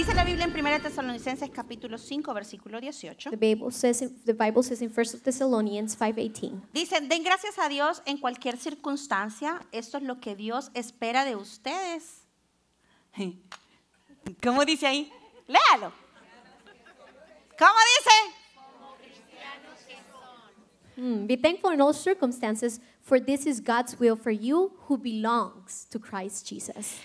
Dice la Biblia en 1 Tesalonicenses capítulo 5 versículo 18. The Bible says the Bible says in 1 Thessalonians 5:18. Dice, "Den gracias a Dios en cualquier circunstancia, esto es lo que Dios espera de ustedes." ¿Cómo dice ahí? Léalo. ¿Cómo dice? Mm, be thankful in all circumstances, for this is God's will for you who belongs to Christ Jesus.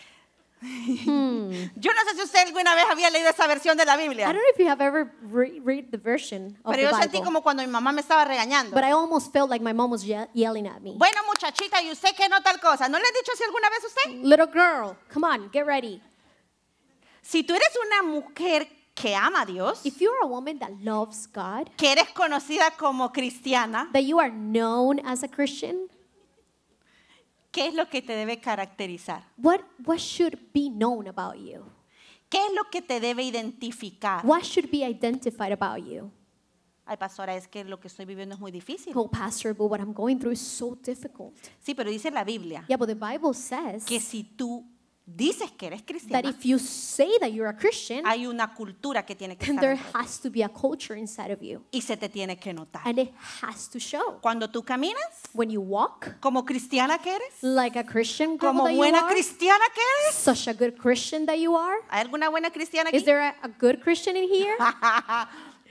Hmm. Yo no sé si usted alguna vez había leído esa versión de la Biblia. I don't know if you have ever re read the version of Pero yo the Bible. sentí como cuando mi mamá me estaba regañando. But I almost felt like my mom was ye yelling at me. Bueno, muchachita, ¿y usted qué no tal cosa? ¿No le he dicho si alguna vez usted? Little girl, come on, get ready. Si tú eres una mujer que ama a Dios, If are a woman that loves God, que eres conocida como cristiana, that you are known as a Christian, ¿Qué es lo que te debe caracterizar? What, what should be known about you? ¿Qué es lo que te debe identificar? What should be identified about you? Ay, pastora, es que lo que estoy viviendo es muy difícil. Oh, pastor, but what I'm going through is so difficult. Sí, pero dice la Biblia Yeah, but the Bible says que si tú dices que eres that cristiana, if you say that you're a Christian, hay una cultura que tiene que estar there dentro de has to be a culture inside of you. y se te tiene que notar. And it has to show. Cuando tú caminas, When you walk, como cristiana que eres, like a Christian girl como that you buena are, cristiana que eres, such a good Christian that you are, ¿hay alguna buena cristiana aquí? is there a, a good Christian in here?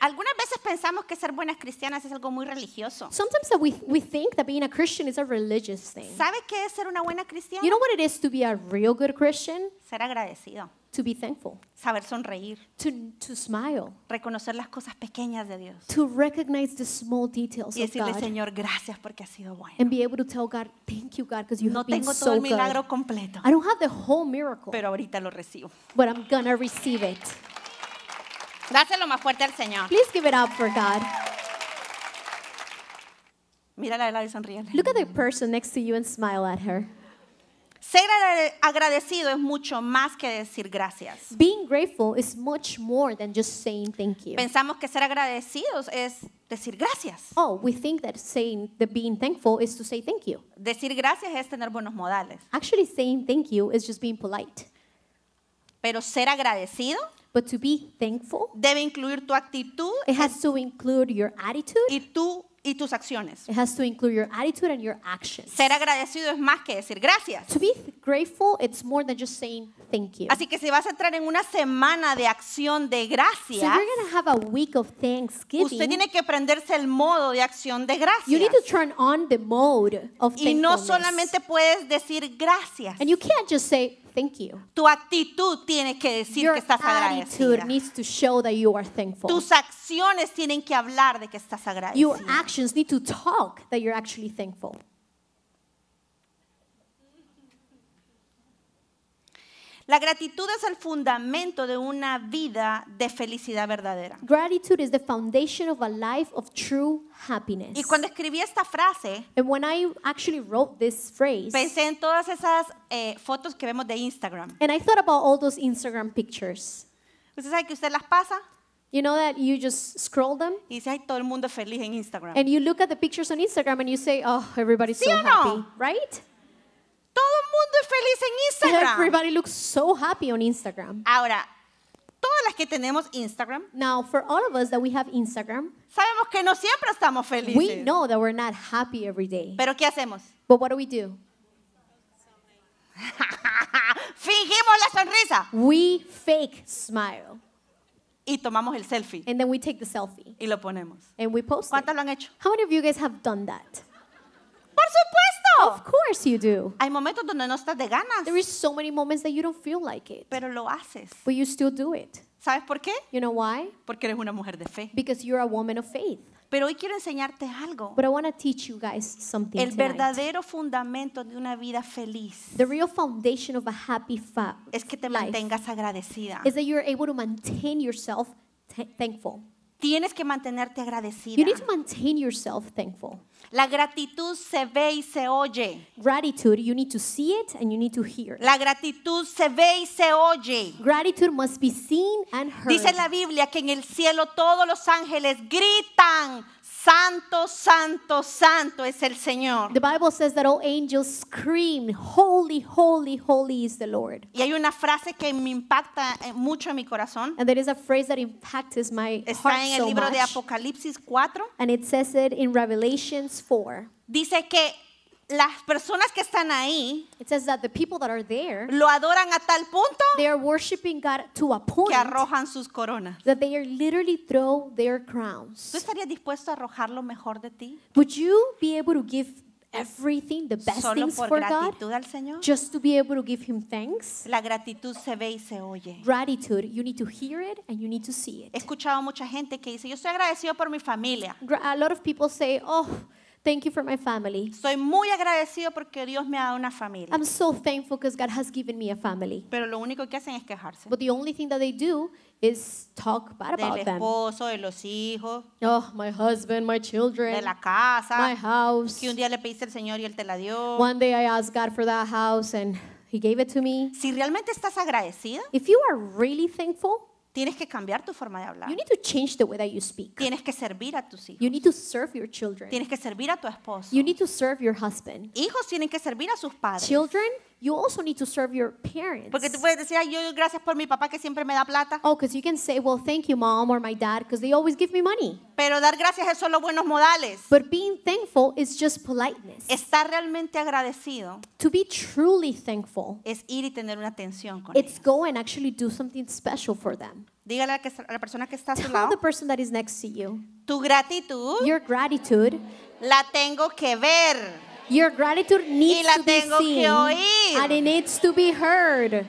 Algunas veces pensamos que ser buenas cristianas es algo muy religioso. Sometimes that we, we think that being a Christian is a religious thing. ¿Sabe qué es ser una buena cristiana? You know what it is to be a real good Christian? Ser agradecido. To be thankful. Saber sonreír. To, to smile. Reconocer las cosas pequeñas de Dios. To recognize the small details y decirle, Señor, gracias porque ha sido bueno. And be able to tell God, thank you, God, because you no have been so good. No tengo todo el milagro completo. I don't have the whole miracle. Pero ahorita lo recibo. But I'm gonna receive it. Dáselo más fuerte al Señor. Please give it up for God. Mírala a la y sonríele. Look at the person next to you and smile at her. Ser agradecido es mucho más que decir gracias. Being grateful is much more than just saying thank you. Pensamos que ser agradecidos es decir gracias. Oh, we think that saying that being thankful is to say thank you. Decir gracias es tener buenos modales. Actually saying thank you is just being polite. Pero ser agradecido But to be thankful, debe incluir tu actitud it has to include your attitude. y tu y tus acciones. It has to include your attitude and your actions. Ser agradecido es más que decir gracias. To be grateful, it's more than just saying thank you. Así que si vas a entrar en una semana de acción de gracias, so you're gonna have a week of thanksgiving. Usted tiene que aprenderse el modo de acción de gracias. You need to turn on the mode of Y no solamente puedes decir gracias. And you can't just say thank you. Tu actitud tiene que decir Your que estás agradecida. Needs to show that you are thankful. Tus acciones tienen que hablar de que estás agradecida. Your actions need to talk that you're actually thankful. La gratitud es el fundamento de una vida de felicidad verdadera. Gratitude is the foundation of a life of true happiness. Y cuando escribí esta frase, And when I actually wrote this phrase, pensé en todas esas eh, fotos que vemos de Instagram. and I thought about all those Instagram pictures. Usted sabe que usted las pasa You know that you just scroll them y dice, todo el mundo feliz en Instagram. and you look at the pictures on Instagram and you say, "Oh, everybody's so happy," right? mundo es feliz en Instagram. Everybody looks so happy on Instagram. Ahora, todas las que tenemos Instagram, Now, for all of us that we have Instagram, sabemos que no siempre estamos felices. we know that we're not happy every day. Pero ¿qué hacemos? But what do we do? Fingimos la sonrisa We fake smile y tomamos el selfie and then we take the selfie y lo ponemos. and we post it. lo han hecho? How many of you guys have done that? Of course you do. Hay momentos donde no estás de ganas. There is so many moments that you don't feel like it. Pero lo haces. But you still do it. ¿Sabes por qué? You know why? Porque eres una mujer de fe. Because you're a woman of faith. Pero hoy quiero enseñarte algo. But I want to teach you guys something El verdadero fundamento de una vida feliz The real foundation of a happy fa- es que te mantengas agradecida. is that you're able to maintain yourself thankful. Tienes que mantenerte agradecida. You need to maintain yourself thankful. La gratitud se ve y se oye. Gratitude, you need to see it and you need to hear. La gratitud se ve y se oye. Gratitude must be seen and heard. Dice la Biblia que en el cielo todos los ángeles gritan Santo, santo, santo es el Señor. The Bible says that all angels scream, holy, holy, holy is the Lord. Y hay una frase que me impacta eh, mucho en mi corazón. And there is a phrase that impacts my Está heart en el libro de Apocalipsis 4. And it says it in Revelations 4. Dice que las personas que están ahí it says that the people that are there lo adoran a tal punto they are worshiping God to a point que arrojan sus coronas. That they are literally throw their crowns. ¿Tú estarías dispuesto a arrojar lo mejor de ti? Would you be able to give everything, the best Solo things por for gratitud God, al Señor. just to be able to give Him thanks. La gratitud se ve y se oye. Gratitude, you need to hear it and you need to see it. He escuchado mucha gente que dice, yo estoy agradecido por mi familia. a lot of people say, oh, Thank you for my family. Soy muy agradecido porque Dios me ha dado una familia. I'm so thankful because God has given me a family. Pero lo único que hacen es quejarse. But the only thing that they do is talk bad about Del esposo, de los hijos. Oh, my husband, my children. De la casa. My house. Que un día le pediste al Señor y él te la dio. One day I asked God for that house and he gave it to me. Si realmente estás agradecida, if you are really thankful, Tienes que cambiar tu forma de hablar. You need to change the way that you speak. Tienes que servir a tus hijos. You need to serve your children. Tienes que servir a tu esposo. You need to serve your husband. Hijos tienen que servir a sus padres. Children You also need to serve your parents. Porque tú puedes decir, yo gracias por mi papá que siempre me da plata. Oh, because you can say, well, thank you, mom or my dad, because they always give me money. Pero dar gracias es solo buenos modales. But being thankful is just politeness. Estar realmente agradecido. To be truly thankful. Es ir y tener una atención con It's ellos. go and actually do something special for them. Dígale a la persona que está a su Tell the person that is next to you. Tu gratitud. Your gratitude. La tengo que ver. Your gratitude needs y la to be seen que oír. and it needs to be heard.